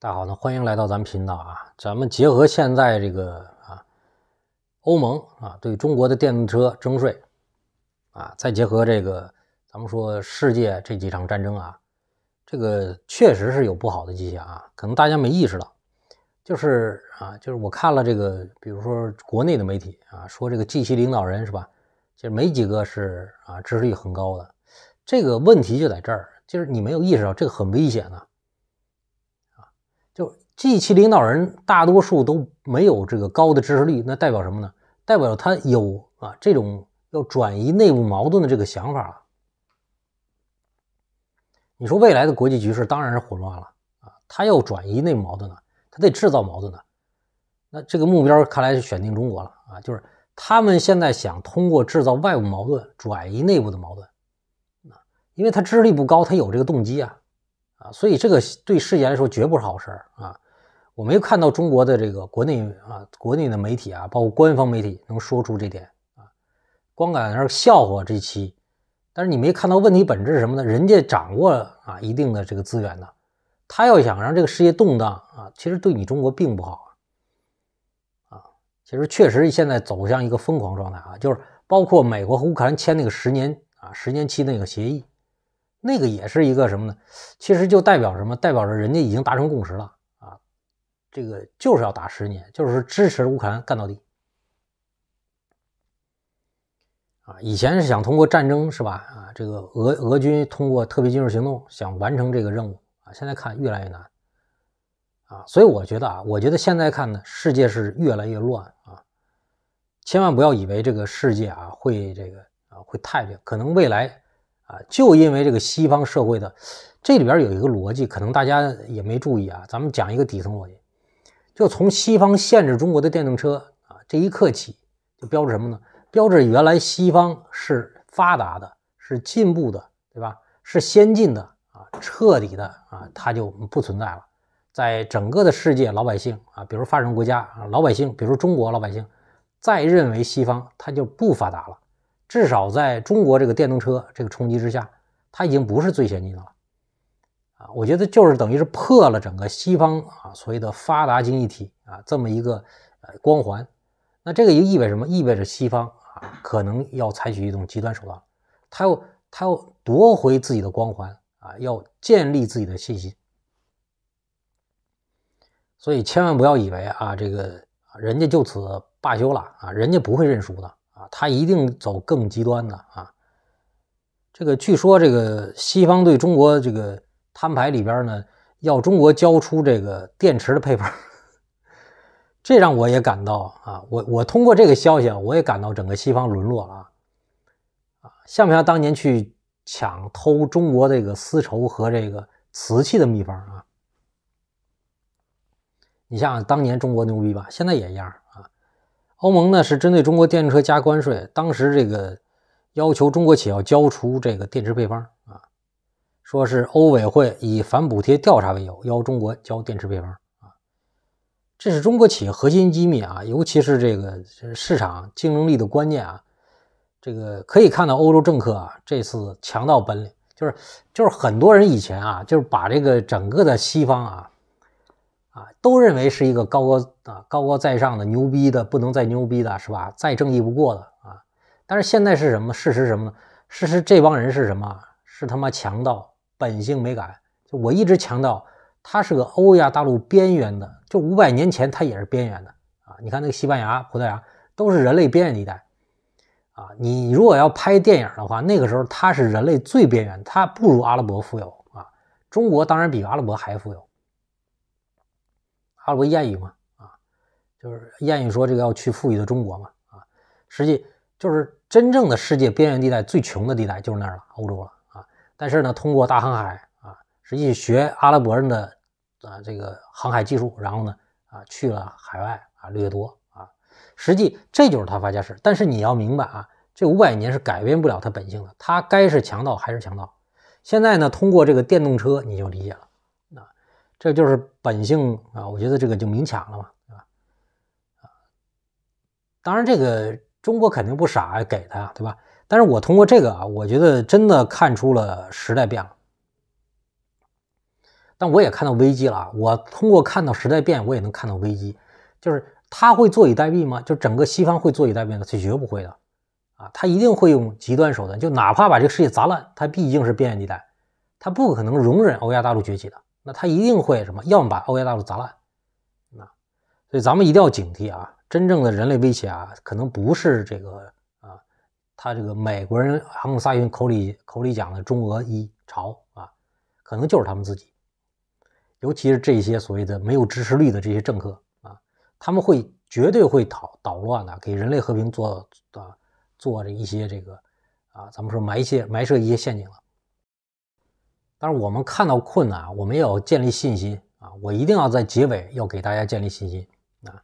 大家好，那欢迎来到咱们频道啊。咱们结合现在这个啊，欧盟啊对中国的电动车征税啊，再结合这个咱们说世界这几场战争啊，这个确实是有不好的迹象啊。可能大家没意识到，就是啊，就是我看了这个，比如说国内的媒体啊，说这个 G 七领导人是吧，其实没几个是啊，支持率很高的。这个问题就在这儿，就是你没有意识到这个很危险啊。一期领导人大多数都没有这个高的支持率，那代表什么呢？代表他有啊这种要转移内部矛盾的这个想法。了。你说未来的国际局势当然是混乱了啊，他要转移内部矛盾呢，他得制造矛盾呢。那这个目标看来是选定中国了啊，就是他们现在想通过制造外部矛盾转移内部的矛盾啊，因为他支持率不高，他有这个动机啊啊，所以这个对世界来说绝不是好事啊。我没看到中国的这个国内啊，国内的媒体啊，包括官方媒体能说出这点啊，光在那笑话这期。但是你没看到问题本质是什么呢？人家掌握啊一定的这个资源的，他要想让这个世界动荡啊，其实对你中国并不好啊。啊，其实确实现在走向一个疯狂状态啊，就是包括美国和乌克兰签那个十年啊十年期那个协议，那个也是一个什么呢？其实就代表什么？代表着人家已经达成共识了。这个就是要打十年，就是支持乌克兰干到底啊！以前是想通过战争，是吧？啊，这个俄俄军通过特别军事行动想完成这个任务啊，现在看越来越难啊！所以我觉得啊，我觉得现在看呢，世界是越来越乱啊！千万不要以为这个世界啊会这个啊会太平，可能未来啊就因为这个西方社会的这里边有一个逻辑，可能大家也没注意啊，咱们讲一个底层逻辑。就从西方限制中国的电动车啊这一刻起，就标志什么呢？标志原来西方是发达的，是进步的，对吧？是先进的啊，彻底的啊，它就不存在了。在整个的世界，老百姓啊，比如发展国家啊，老百姓，比如中国老百姓，再认为西方它就不发达了，至少在中国这个电动车这个冲击之下，它已经不是最先进的了。啊，我觉得就是等于是破了整个西方啊所谓的发达经济体啊这么一个呃光环，那这个意味什么？意味着西方啊可能要采取一种极端手段，他要他要夺回自己的光环啊，要建立自己的信心。所以千万不要以为啊这个人家就此罢休了啊，人家不会认输的啊，他一定走更极端的啊。这个据说这个西方对中国这个。摊牌里边呢，要中国交出这个电池的配方，这让我也感到啊，我我通过这个消息啊，我也感到整个西方沦落了啊，像不像当年去抢偷中国这个丝绸和这个瓷器的秘方啊？你像当年中国牛逼吧，现在也一样啊。欧盟呢是针对中国电动车加关税，当时这个要求中国企业要交出这个电池配方。说是欧委会以反补贴调查为由，要中国交电池配方啊，这是中国企业核心机密啊，尤其是这个市场竞争力的关键啊，这个可以看到欧洲政客啊，这次强盗本领，就是就是很多人以前啊，就是把这个整个的西方啊啊，都认为是一个高高啊高高在上的牛逼的不能再牛逼的，是吧？再正义不过的啊，但是现在是什么事实？什么呢？事实？这帮人是什么？是他妈强盗！本性没改，就我一直强调，它是个欧亚大陆边缘的，就五百年前它也是边缘的啊！你看那个西班牙、葡萄牙都是人类边缘地带啊！你如果要拍电影的话，那个时候它是人类最边缘，它不如阿拉伯富有啊！中国当然比阿拉伯还富有。阿拉伯谚语嘛，啊，就是谚语说这个要去富裕的中国嘛，啊，实际就是真正的世界边缘地带最穷的地带就是那儿了，欧洲。了。但是呢，通过大航海啊，实际学阿拉伯人的啊这个航海技术，然后呢啊去了海外啊掠夺啊，实际这就是他发家史。但是你要明白啊，这五百年是改变不了他本性的，他该是强盗还是强盗。现在呢，通过这个电动车你就理解了啊，这就是本性啊。我觉得这个就明抢了嘛，对吧？啊，当然这个中国肯定不傻给他呀，对吧？但是我通过这个啊，我觉得真的看出了时代变了，但我也看到危机了。我通过看到时代变，我也能看到危机，就是他会坐以待毙吗？就整个西方会坐以待毙吗？他绝不会的啊，他一定会用极端手段，就哪怕把这个世界砸烂，他毕竟是边缘地带，他不可能容忍欧亚大陆崛起的。那他一定会什么？要么把欧亚大陆砸烂啊！所以咱们一定要警惕啊，真正的人类威胁啊，可能不是这个。他这个美国人阿姆萨因口里口里讲的中俄一朝啊，可能就是他们自己，尤其是这些所谓的没有支持率的这些政客啊，他们会绝对会捣捣乱的，给人类和平做啊做着一些这个啊，咱们说埋一些埋设一些陷阱了。但是我们看到困难，我们要建立信心啊！我一定要在结尾要给大家建立信心啊，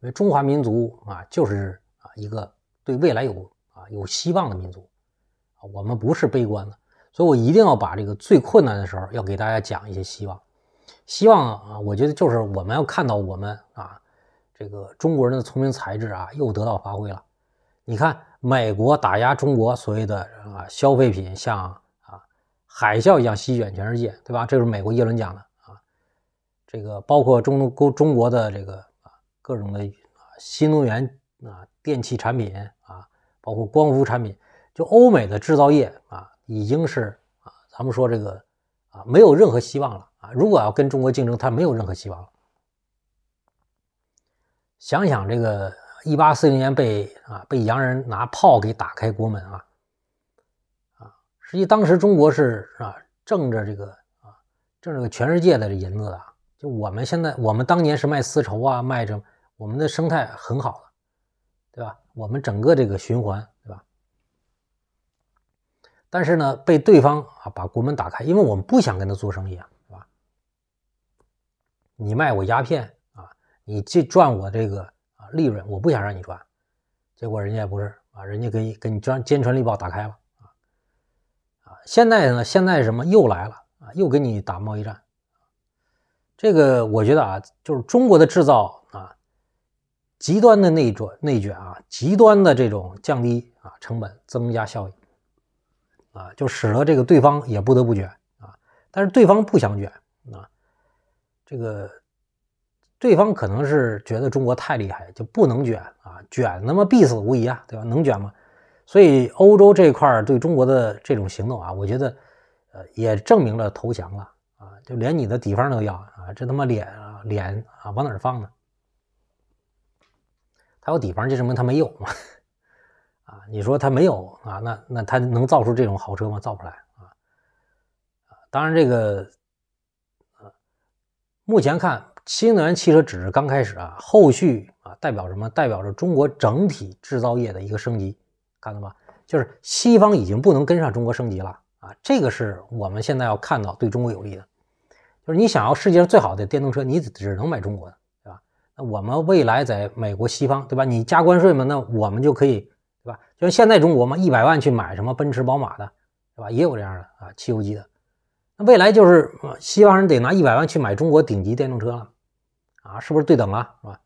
因为中华民族啊，就是啊一个对未来有。有希望的民族，啊，我们不是悲观的，所以我一定要把这个最困难的时候要给大家讲一些希望。希望啊，我觉得就是我们要看到我们啊，这个中国人的聪明才智啊又得到发挥了。你看，美国打压中国所谓的啊消费品，像啊海啸一样席卷全世界，对吧？这是美国耶伦讲的啊。这个包括中东、中国的这个啊各种的啊新能源啊电器产品啊。包括光伏产品，就欧美的制造业啊，已经是啊，咱们说这个啊，没有任何希望了啊。如果要跟中国竞争，它没有任何希望了。想想这个，一八四零年被啊被洋人拿炮给打开国门啊，啊，实际当时中国是啊挣着这个啊挣着全世界的银子的。就我们现在，我们当年是卖丝绸啊，卖这，我们的生态很好的。对吧？我们整个这个循环，对吧？但是呢，被对方啊把国门打开，因为我们不想跟他做生意啊，是吧？你卖我鸦片啊，你去赚我这个啊利润，我不想让你赚。结果人家不是啊，人家给你给你专坚船利炮打开了啊啊！现在呢，现在什么又来了啊？又给你打贸易战。这个我觉得啊，就是中国的制造。极端的内转内卷啊，极端的这种降低啊成本，增加效益啊，就使得这个对方也不得不卷啊，但是对方不想卷啊，这个对方可能是觉得中国太厉害，就不能卷啊，卷那么必死无疑啊，对吧？能卷吗？所以欧洲这块对中国的这种行动啊，我觉得呃也证明了投降了啊，就连你的敌方都要啊，这他妈脸啊脸啊往哪放呢？还有底盘就证明它没有嘛？啊，你说它没有啊？那那它能造出这种豪车吗？造不出来啊！当然这个，啊，目前看新能源汽车只是刚开始啊，后续啊代表什么？代表着中国整体制造业的一个升级，看到吗？就是西方已经不能跟上中国升级了啊！这个是我们现在要看到对中国有利的，就是你想要世界上最好的电动车，你只能买中国的。那我们未来在美国西方，对吧？你加关税嘛，那我们就可以，对吧？就像现在中国嘛，一百万去买什么奔驰、宝马的，对吧？也有这样的啊，汽油机的。那未来就是西方人得拿一百万去买中国顶级电动车了，啊，是不是对等了，是吧？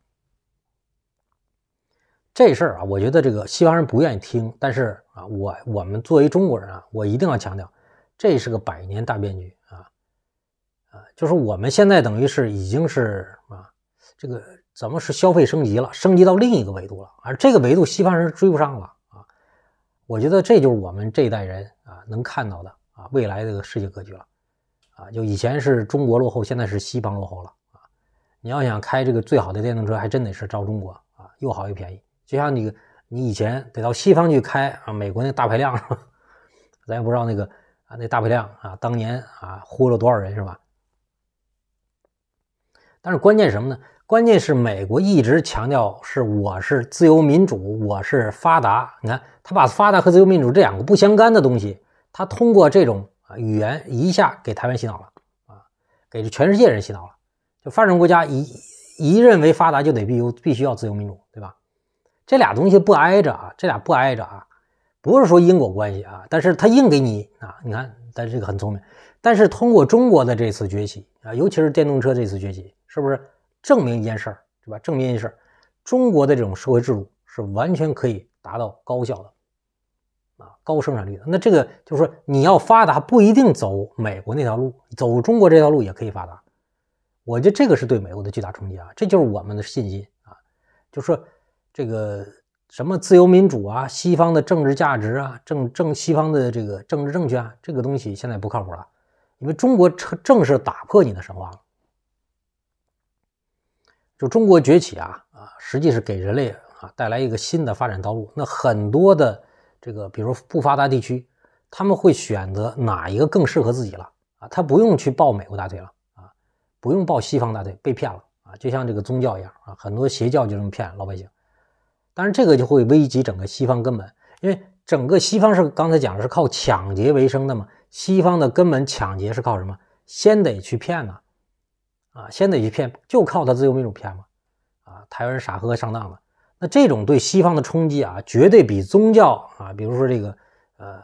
这事儿啊，我觉得这个西方人不愿意听，但是啊，我我们作为中国人啊，我一定要强调，这是个百年大变局啊，啊，就是我们现在等于是已经是啊，这个。怎么是消费升级了，升级到另一个维度了，而这个维度西方人追不上了啊！我觉得这就是我们这一代人啊能看到的啊未来这个世界格局了啊！就以前是中国落后，现在是西方落后了啊！你要想开这个最好的电动车，还真得是照中国啊，又好又便宜。就像你你以前得到西方去开啊，美国那大排量，咱也不知道那个啊那大排量啊当年啊忽悠了多少人是吧？但是关键什么呢？关键是美国一直强调是我是自由民主，我是发达。你看，他把发达和自由民主这两个不相干的东西，他通过这种语言一下给台湾洗脑了啊，给全世界人洗脑了。就发展国家一一认为发达就得必有必须要自由民主，对吧？这俩东西不挨着啊，这俩不挨着啊，不是说因果关系啊。但是他硬给你啊，你看，但是这个很聪明。但是通过中国的这次崛起啊，尤其是电动车这次崛起，是不是？证明一件事儿，对吧？证明一件事儿，中国的这种社会制度是完全可以达到高效的，啊，高生产率的。那这个就是说，你要发达不一定走美国那条路，走中国这条路也可以发达。我觉得这个是对美国的巨大冲击啊！这就是我们的信心啊！就是这个什么自由民主啊，西方的政治价值啊，政政西方的这个政治正确啊，这个东西现在不靠谱了，因为中国正正式打破你的神话了。就中国崛起啊啊，实际是给人类啊带来一个新的发展道路。那很多的这个，比如不发达地区，他们会选择哪一个更适合自己了啊？他不用去抱美国大腿了啊，不用抱西方大腿，被骗了啊！就像这个宗教一样啊，很多邪教就这么骗老百姓。当然，这个就会危及整个西方根本，因为整个西方是刚才讲的是靠抢劫为生的嘛。西方的根本抢劫是靠什么？先得去骗呢。啊，先得去骗，就靠他自由民主骗嘛，啊，台湾人傻呵呵上当了。那这种对西方的冲击啊，绝对比宗教啊，比如说这个，呃，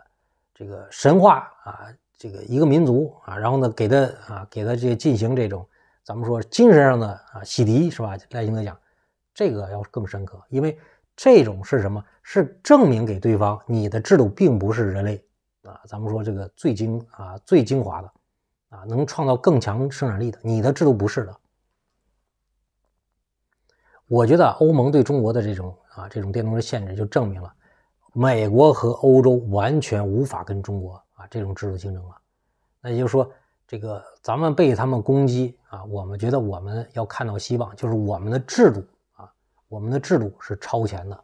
这个神话啊，这个一个民族啊，然后呢，给他啊，给他这进行这种，咱们说精神上的啊洗涤，是吧？耐心地讲，这个要更深刻，因为这种是什么？是证明给对方你的制度并不是人类啊，咱们说这个最精啊，最精华的。啊，能创造更强生产力的，你的制度不是的。我觉得欧盟对中国的这种啊，这种电动车限制，就证明了美国和欧洲完全无法跟中国啊这种制度竞争了。那也就是说，这个咱们被他们攻击啊，我们觉得我们要看到希望，就是我们的制度啊，我们的制度是超前的。